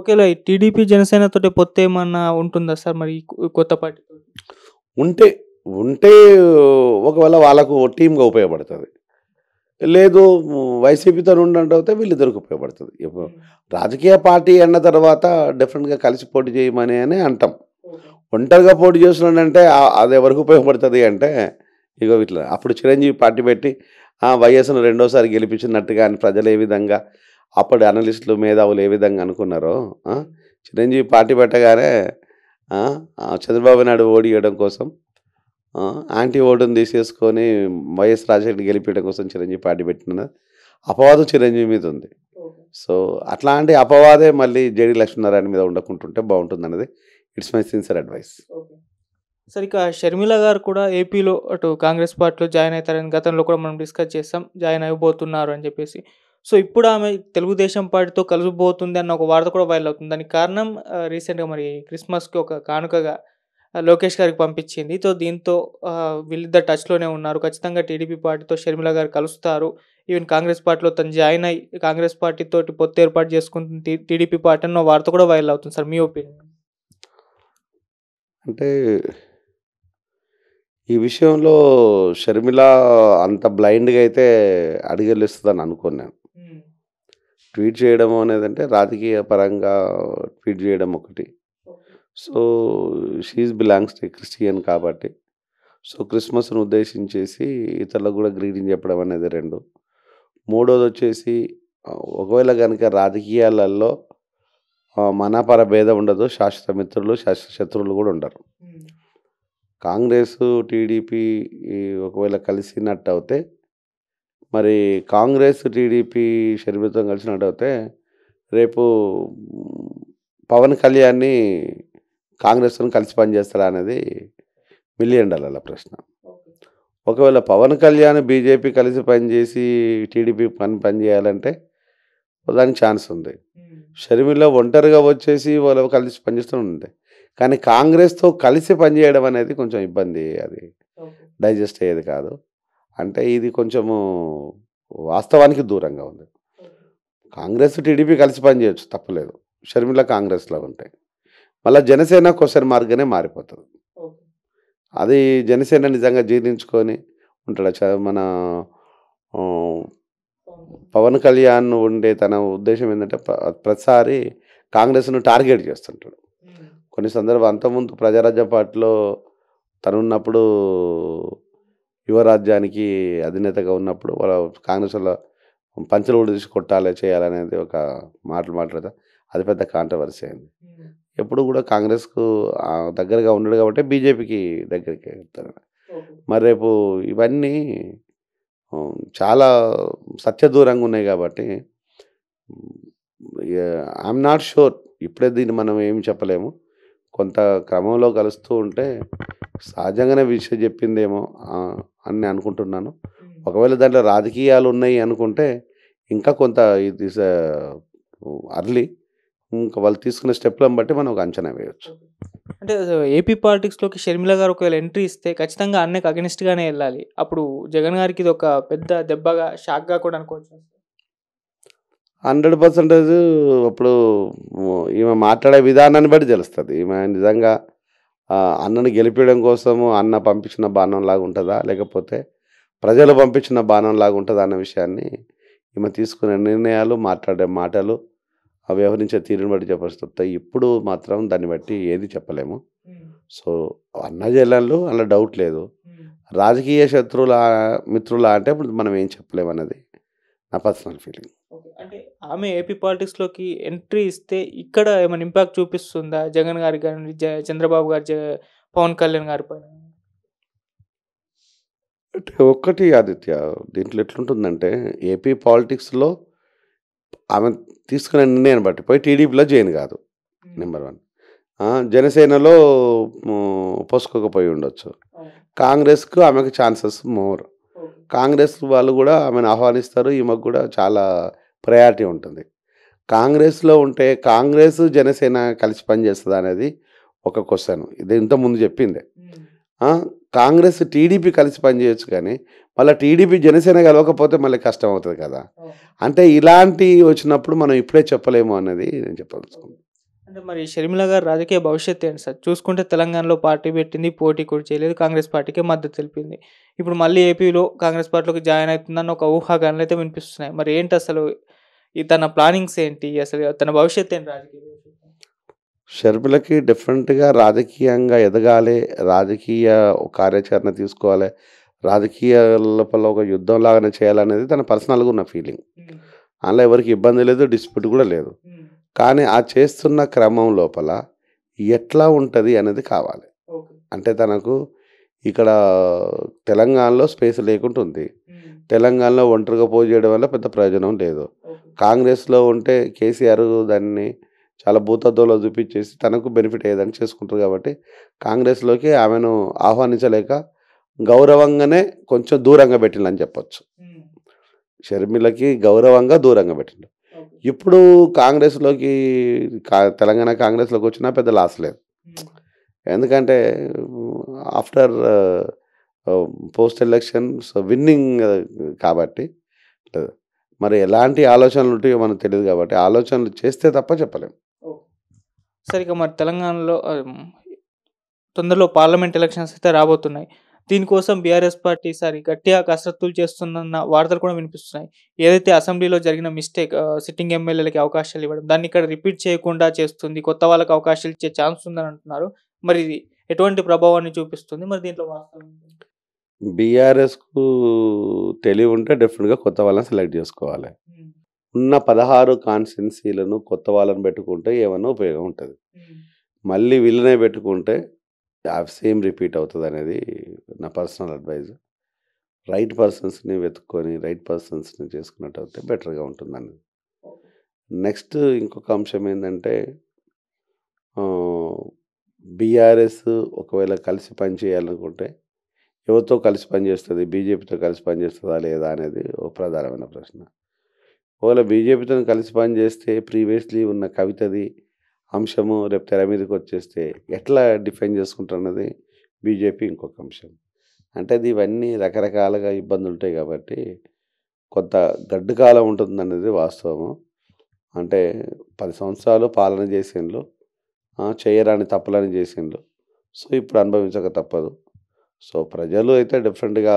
ఒకవేళ ఈ టీడీపీ జనసేనతోటి పొత్తు ఏమన్నా ఉంటుందా సార్ మరి కొత్త పార్టీ ఉంటే ఉంటే ఒకవేళ వాళ్ళకు టీమ్గా ఉపయోగపడుతుంది లేదు వైసీపీతో ఉండంటే వీళ్ళిద్దరికి ఉపయోగపడుతుంది రాజకీయ పార్టీ అన్న తర్వాత డిఫరెంట్గా కలిసి పోటీ చేయమని అని అంటాం ఒంటరిగా పోటీ చేస్తున్నాడంటే అది ఎవరికి ఉపయోగపడుతుంది అంటే ఇగో ఇట్లా అప్పుడు చిరంజీవి పార్టీ పెట్టి వైఎస్ను రెండోసారి గెలిపించినట్టుగా అని ప్రజలు ఏ విధంగా అప్పటి అనలిస్టులు మేధావులు ఏ విధంగా అనుకున్నారో చిరంజీవి పార్టీ పెట్టగానే చంద్రబాబు నాయుడు ఇవ్వడం కోసం యాంటీ ఓటును తీసేసుకొని వైఎస్ రాజశేఖరిని గెలిపించడం కోసం చిరంజీవి పార్టీ పెట్టిన అపవాదం చిరంజీవి మీద ఉంది సో అట్లాంటి అపవాదే మళ్ళీ జేడీ లక్ష్మీనారాయణ మీద ఉండకుంటుంటే బాగుంటుంది అన్నది it's my sincere advice sir ఇక షర్మిల గారు కూడా ఏపీలో అటు కాంగ్రెస్ పార్టీలో జాయిన్ అవుతారని గతంలో కూడా మనం డిస్కస్ చేస్తాం జాయిన్ అయిపోతున్నారు అని చెప్పేసి సో ఇప్పుడు ఆమె తెలుగుదేశం పార్టీతో కలిసిపోతుంది అన్న ఒక వార్త కూడా వైరల్ అవుతుంది దానికి కారణం రీసెంట్గా మరి క్రిస్మస్కి ఒక కానుకగా లోకేష్ గారికి పంపించింది సో దీంతో వీళ్ళిద్దరు టచ్లోనే ఉన్నారు ఖచ్చితంగా టీడీపీ పార్టీతో షర్మిల గారు కలుస్తారు ఈవెన్ కాంగ్రెస్ పార్టీలో తను జాయిన్ అయ్యి కాంగ్రెస్ పార్టీతో పొత్తు ఏర్పాటు చేసుకుంటుంది టీడీపీ పార్టీ అన్న వార్త కూడా వైరల్ అవుతుంది సార్ మీ ఒపీనియన్ అంటే ఈ విషయంలో షర్మిల అంత బ్లైండ్గా అయితే అడిగేలేస్తుందని అనుకోను నేను ట్వీట్ చేయడం అనేది అంటే రాజకీయ పరంగా ట్వీట్ చేయడం ఒకటి so she's belongs to Christian కాబట్టి సో క్రిస్మస్ను ఉద్దేశించేసి ఇతరులకు కూడా గ్రీటింగ్ చెప్పడం అనేది రెండు మూడోది వచ్చేసి ఒకవేళ కనుక రాజకీయాలలో మన పరభేదం ఉండదు శాశ్వత మిత్రులు శాశ్వత శత్రువులు కూడా ఉండరు కాంగ్రెస్ టీడీపీ ఒకవేళ కలిసినట్టు అయితే మరి కాంగ్రెస్ టీడీపీ కలిసి కలిసినట్టయితే రేపు పవన్ కళ్యాణ్ని కాంగ్రెస్తో కలిసి పనిచేస్తారా అనేది మిలియన్ డాలర్ల ప్రశ్న ఒకవేళ పవన్ కళ్యాణ్ బీజేపీ కలిసి పనిచేసి టీడీపీ పని పనిచేయాలంటే దానికి ఛాన్స్ ఉంది షర్మిల ఒంటరిగా వచ్చేసి వాళ్ళు కలిసి పనిచేస్తూ ఉంది కానీ కాంగ్రెస్తో కలిసి పనిచేయడం అనేది కొంచెం ఇబ్బంది అది డైజెస్ట్ అయ్యేది కాదు అంటే ఇది కొంచెము వాస్తవానికి దూరంగా ఉంది కాంగ్రెస్ టీడీపీ కలిసి పనిచేయచ్చు తప్పలేదు షర్మిల కాంగ్రెస్లో ఉంటాయి మళ్ళీ జనసేన క్వశ్చన్ మార్గానే మారిపోతుంది అది జనసేన నిజంగా జీర్ణించుకొని ఉంటాడు మన పవన్ కళ్యాణ్ ఉండే తన ఉద్దేశం ఏంటంటే ప్రతిసారి కాంగ్రెస్ను టార్గెట్ చేస్తుంటాడు కొన్ని సందర్భం అంతకుముందు ప్రజారాజ్య పార్టీలో తనున్నప్పుడు యువరాజ్యానికి అధినేతగా ఉన్నప్పుడు వాళ్ళ కాంగ్రెస్ వాళ్ళ పంచలు కూడా తీసి కొట్టాలి చేయాలనేది ఒక మాటలు మాట్లాడతా అది పెద్ద కాంట్రవర్సీ అయింది hmm. ఎప్పుడు కూడా కాంగ్రెస్కు దగ్గరగా ఉండడు కాబట్టి బీజేపీకి దగ్గరికి వెళ్తాను మరి రేపు ఇవన్నీ చాలా సత్య దూరంగా ఉన్నాయి కాబట్టి ఐఎమ్ నాట్ షూర్ ఇప్పుడే దీన్ని మనం ఏమి చెప్పలేము కొంత క్రమంలో కలుస్తూ ఉంటే సహజంగానే విషయం చెప్పిందేమో అని అనుకుంటున్నాను ఒకవేళ దాంట్లో రాజకీయాలు ఉన్నాయి అనుకుంటే ఇంకా కొంత ఇది అర్లీ ఇంకా వాళ్ళు తీసుకున్న స్టెప్లను బట్టి మనం ఒక అంచనా వేయవచ్చు అంటే ఏపీ పాలిటిక్స్లోకి షర్మిల గారు ఒకవేళ ఎంట్రీ ఇస్తే ఖచ్చితంగా అన్నకు అగెనిస్ట్గానే వెళ్ళాలి అప్పుడు జగన్ గారికి ఇది ఒక పెద్ద దెబ్బగా షాక్గా కూడా అనుకోవచ్చు హండ్రెడ్ పర్సెంటేజ్ ఇప్పుడు ఈమె మాట్లాడే విధానాన్ని బట్టి తెలుస్తుంది ఈమె నిజంగా అన్నను గెలిపించడం కోసము అన్న పంపించిన బాణం లాగా ఉంటుందా లేకపోతే ప్రజలు పంపించిన బాణం లాగా ఉంటుందా అన్న విషయాన్ని ఈమె తీసుకునే నిర్ణయాలు మాట్లాడే మాటలు వ్యవహరించే తీరుని బట్టి చెప్పాల్సి ఇప్పుడు మాత్రం దాన్ని బట్టి ఏది చెప్పలేము సో అన్న జల్లలు అలా డౌట్ లేదు రాజకీయ శత్రువుల మిత్రుల అంటే ఇప్పుడు మనం ఏం చెప్పలేము అన్నది నా పర్సనల్ ఫీలింగ్ అంటే ఆమె ఏపీ పాలిటిక్స్లోకి ఎంట్రీ ఇస్తే ఇక్కడ ఏమైనా ఇంపాక్ట్ చూపిస్తుందా జగన్ గారి కానీ చంద్రబాబు గారి పవన్ కళ్యాణ్ గారి పైన అంటే ఒక్కటి ఆదిత్య దీంట్లో ఎట్లుంటుందంటే ఏపీ పాలిటిక్స్లో ఆమె తీసుకునే నిర్ణయాన్ని బట్టి పోయి టీడీపీలో జైన్ కాదు నెంబర్ వన్ జనసేనలో పోసుకోకపోయి ఉండొచ్చు కాంగ్రెస్కు ఆమెకు ఛాన్సెస్ మోర్ కాంగ్రెస్ వాళ్ళు కూడా ఆమెను ఆహ్వానిస్తారు ఈమెకు కూడా చాలా ప్రయారిటీ ఉంటుంది కాంగ్రెస్లో ఉంటే కాంగ్రెస్ జనసేన కలిసి పనిచేస్తుందా అనేది ఒక క్వశ్చన్ ఇది ఇంతకుముందు చెప్పిందే కాంగ్రెస్ టీడీపీ కలిసి పనిచేయచ్చు కానీ మళ్ళీ టీడీపీ జనసేన కలవకపోతే మళ్ళీ కష్టం అవుతుంది కదా అంటే ఇలాంటి వచ్చినప్పుడు మనం ఇప్పుడే చెప్పలేము అనేది నేను చెప్పదలుచుకున్నాను అంటే మరి షర్మిల గారు రాజకీయ భవిష్యత్ ఏంటి సార్ చూసుకుంటే తెలంగాణలో పార్టీ పెట్టింది పోటీ కూడా చేయలేదు కాంగ్రెస్ పార్టీకే మద్దతు తెలిపింది ఇప్పుడు మళ్ళీ ఏపీలో కాంగ్రెస్ పార్టీలోకి జాయిన్ అవుతుందని ఒక ఊహాగానాలు అయితే వినిపిస్తున్నాయి మరి ఏంటి అసలు తన ప్లానింగ్స్ ఏంటి అసలు తన భవిష్యత్ ఏంటి రాజకీయ షర్మిలకి డిఫరెంట్గా రాజకీయంగా ఎదగాలి రాజకీయ కార్యాచరణ తీసుకోవాలి రాజకీయ లోపల ఒక యుద్ధం లాగానే చేయాలనేది తన పర్సనల్గా ఉన్న ఫీలింగ్ అందులో ఎవరికి ఇబ్బంది లేదు డిస్ప్యూట్ కూడా లేదు కానీ ఆ చేస్తున్న క్రమం లోపల ఎట్లా ఉంటుంది అనేది కావాలి అంటే తనకు ఇక్కడ తెలంగాణలో స్పేస్ లేకుంటుంది తెలంగాణలో ఒంటరిగా పోజ్ చేయడం వల్ల పెద్ద ప్రయోజనం లేదు కాంగ్రెస్లో ఉంటే కేసీఆర్ దాన్ని చాలా భూతత్వంలో చూపించేసి తనకు బెనిఫిట్ అయ్యేదని చేసుకుంటారు కాబట్టి కాంగ్రెస్లోకి ఆమెను ఆహ్వానించలేక గౌరవంగానే కొంచెం దూరంగా పెట్టిందని చెప్పచ్చు షర్మిలకి గౌరవంగా దూరంగా పెట్టిండు ఇప్పుడు కాంగ్రెస్లోకి తెలంగాణ కాంగ్రెస్లోకి వచ్చినా పెద్ద లాస్ లేదు ఎందుకంటే after post election so winning కాబట్టి మరి ఎలాంటి ఆలోచనలు ఉంటాయో మనకు తెలియదు కాబట్టి ఆలోచనలు చేస్తే తప్ప చెప్పలేము సరిగ్గా మరి తెలంగాణలో తొందరలో పార్లమెంట్ ఎలక్షన్స్ అయితే రాబోతున్నాయి దీనికోసం బీఆర్ఎస్ పార్టీ సారి గట్టిగా కసరత్తులు చేస్తుందన్న వార్తలు కూడా వినిపిస్తున్నాయి ఏదైతే అసెంబ్లీలో జరిగిన మిస్టేక్ సిట్టింగ్ ఎమ్మెల్యేలకి అవకాశాలు ఇవ్వడం దాన్ని ఇక్కడ రిపీట్ చేయకుండా చేస్తుంది కొత్త వాళ్ళకి అవకాశాలు ఇచ్చే ఛాన్స్ ఉందని అంటున్నారు మరి ఎటువంటి ప్రభావాన్ని చూపిస్తుంది మరి దీంట్లో బీఆర్ఎస్ బీఆర్ఎస్కు తెలివి ఉంటే డెఫినెట్గా కొత్త వాళ్ళని సెలెక్ట్ చేసుకోవాలి ఉన్న పదహారు కాన్స్టిట్యున్సీలను కొత్త వాళ్ళని పెట్టుకుంటే ఏమైనా ఉపయోగం ఉంటుంది మళ్ళీ వీళ్ళనే పెట్టుకుంటే సేమ్ రిపీట్ అవుతుంది అనేది నా పర్సనల్ అడ్వైజ్ రైట్ పర్సన్స్ని వెతుక్కొని రైట్ పర్సన్స్ని చేసుకున్నట్టు అయితే బెటర్గా ఉంటుందని నెక్స్ట్ ఇంకొక అంశం ఏంటంటే బీఆర్ఎస్ ఒకవేళ కలిసి పని చేయాలనుకుంటే ఎవరితో కలిసి పనిచేస్తుంది బీజేపీతో కలిసి పనిచేస్తుందా లేదా అనేది ఒక ప్రధానమైన ప్రశ్న ఒకవేళ బీజేపీతో కలిసి పనిచేస్తే ప్రీవియస్లీ ఉన్న కవితది అంశము రేపు తెర మీదకి వచ్చేస్తే ఎట్లా డిఫైన్ చేసుకుంటున్నది బీజేపీ ఇంకొక అంశం అంటే అది ఇవన్నీ రకరకాలుగా ఇబ్బందులు ఉంటాయి కాబట్టి కొంత గడ్డు కాలం ఉంటుందన్నది వాస్తవము అంటే పది సంవత్సరాలు పాలన చేసేళ్ళు చేయరాని తప్పులని చేసేళ్ళు సో ఇప్పుడు అనుభవించక తప్పదు సో ప్రజలు అయితే డిఫరెంట్గా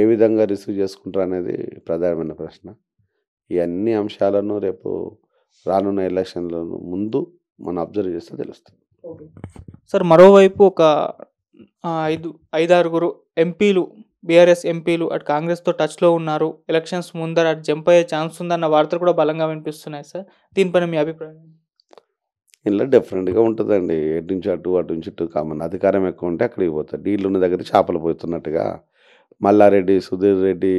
ఏ విధంగా రిసీవ్ చేసుకుంటారు అనేది ప్రధానమైన ప్రశ్న ఈ అన్ని అంశాలను రేపు రానున్న ఎలక్షన్లో ముందు మనం అబ్జర్వ్ చేస్తే తెలుస్తుంది సార్ మరోవైపు ఒక ఐదు ఐదారుగురు ఎంపీలు బీఆర్ఎస్ ఎంపీలు అటు కాంగ్రెస్తో టచ్లో ఉన్నారు ఎలక్షన్స్ ముందర అటు జంప్ అయ్యే ఛాన్స్ ఉందన్న వార్తలు కూడా బలంగా వినిపిస్తున్నాయి సార్ దీనిపైన మీ అభిప్రాయం ఇలా డిఫరెంట్గా ఉంటుందండి ఎటు నుంచి అటు అటు నుంచి ఇటు కామన్ అధికారం ఎక్కువ ఉంటే అక్కడికి పోతారు డీళ్ళు ఉన్న దగ్గర చేపలు పోతున్నట్టుగా మల్లారెడ్డి సుధీర్ రెడ్డి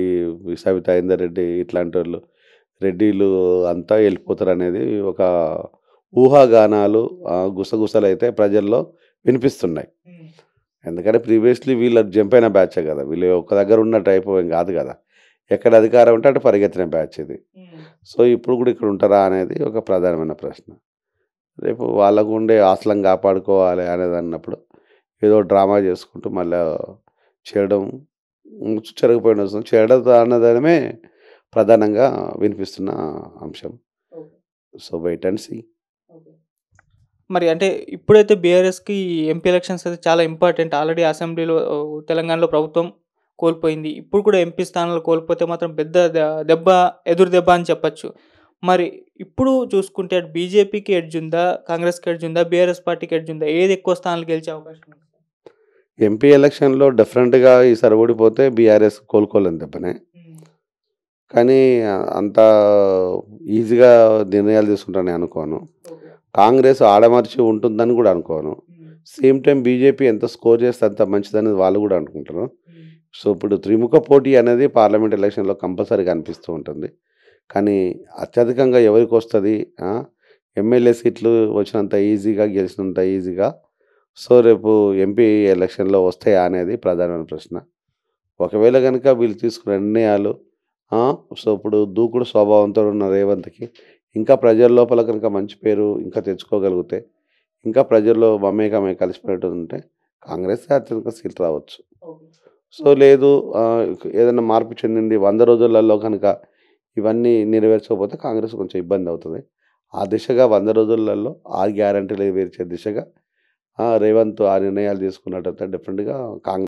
సవితా ఇందర్ రెడ్డి ఇట్లాంటి వాళ్ళు రెడ్డిలు అంతా వెళ్ళిపోతారు అనేది ఒక ఊహాగానాలు గుసగుసలు అయితే ప్రజల్లో వినిపిస్తున్నాయి ఎందుకంటే ప్రీవియస్లీ వీళ్ళు జంప్ అయిన బ్యాచ్ కదా వీళ్ళు ఒక దగ్గర ఉన్న టైప్ ఏం కాదు కదా ఎక్కడ అధికారం ఉంటే అటు పరిగెత్తిన బ్యాచ్ ఇది సో ఇప్పుడు కూడా ఇక్కడ ఉంటారా అనేది ఒక ప్రధానమైన ప్రశ్న రేపు వాళ్ళకు ఉండే ఆసలం కాపాడుకోవాలి అనేది అన్నప్పుడు ఏదో డ్రామా చేసుకుంటూ మళ్ళీ చేయడం చెరగపోయిన వస్తుంది చేయడం అన్నదానమే ప్రధానంగా వినిపిస్తున్న అంశం సో వెయిట్ అండ్ సి మరి అంటే ఇప్పుడైతే బీఆర్ఎస్కి ఎంపీ ఎలక్షన్స్ అయితే చాలా ఇంపార్టెంట్ ఆల్రెడీ అసెంబ్లీలో తెలంగాణలో ప్రభుత్వం కోల్పోయింది ఇప్పుడు కూడా ఎంపీ స్థానాలు కోల్పోతే మాత్రం పెద్ద దెబ్బ ఎదురు దెబ్బ అని చెప్పచ్చు మరి ఇప్పుడు చూసుకుంటే బీజేపీకి ఎడ్జ్ ఉందా కాంగ్రెస్కి ఎడ్జ్ ఉందా బీఆర్ఎస్ పార్టీకి ఎడ్జ్ ఉందా ఏది ఎక్కువ స్థానాలు గెలిచే అవకాశం ఉంది ఎంపీ ఎలక్షన్లో డిఫరెంట్గా ఈసారి ఓడిపోతే బీఆర్ఎస్ కోలుకోలేని దెబ్బనే కానీ అంత ఈజీగా నిర్ణయాలు తీసుకుంటానని అనుకోను కాంగ్రెస్ ఆడమర్చి ఉంటుందని కూడా అనుకోను సేమ్ టైం బీజేపీ ఎంత స్కోర్ చేస్తే అంత మంచిదనేది వాళ్ళు కూడా అనుకుంటారు సో ఇప్పుడు త్రిముఖ పోటీ అనేది పార్లమెంట్ ఎలక్షన్లో కంపల్సరీగా అనిపిస్తూ ఉంటుంది కానీ అత్యధికంగా ఎవరికి వస్తుంది ఎమ్మెల్యే సీట్లు వచ్చినంత ఈజీగా గెలిచినంత ఈజీగా సో రేపు ఎంపీ ఎలక్షన్లో వస్తాయా అనేది ప్రధానమైన ప్రశ్న ఒకవేళ కనుక వీళ్ళు తీసుకున్న నిర్ణయాలు సో ఇప్పుడు దూకుడు స్వభావంతో ఉన్న రేవంత్కి ఇంకా ప్రజల లోపల కనుక మంచి పేరు ఇంకా తెచ్చుకోగలిగితే ఇంకా ప్రజల్లో మమేకమే కలిసిపోయేట్టు ఉంటే కాంగ్రెస్ అత్యధిక సీట్లు రావచ్చు సో లేదు ఏదైనా మార్పు చెందింది వంద రోజులలో కనుక ఇవన్నీ నెరవేర్చకపోతే కాంగ్రెస్ కొంచెం ఇబ్బంది అవుతుంది ఆ దిశగా వంద రోజులలో ఆ గ్యారంటీలు నెరవేర్చే దిశగా రేవంత్ ఆ నిర్ణయాలు తీసుకున్నట్టు డిఫరెంట్గా కాంగ్రెస్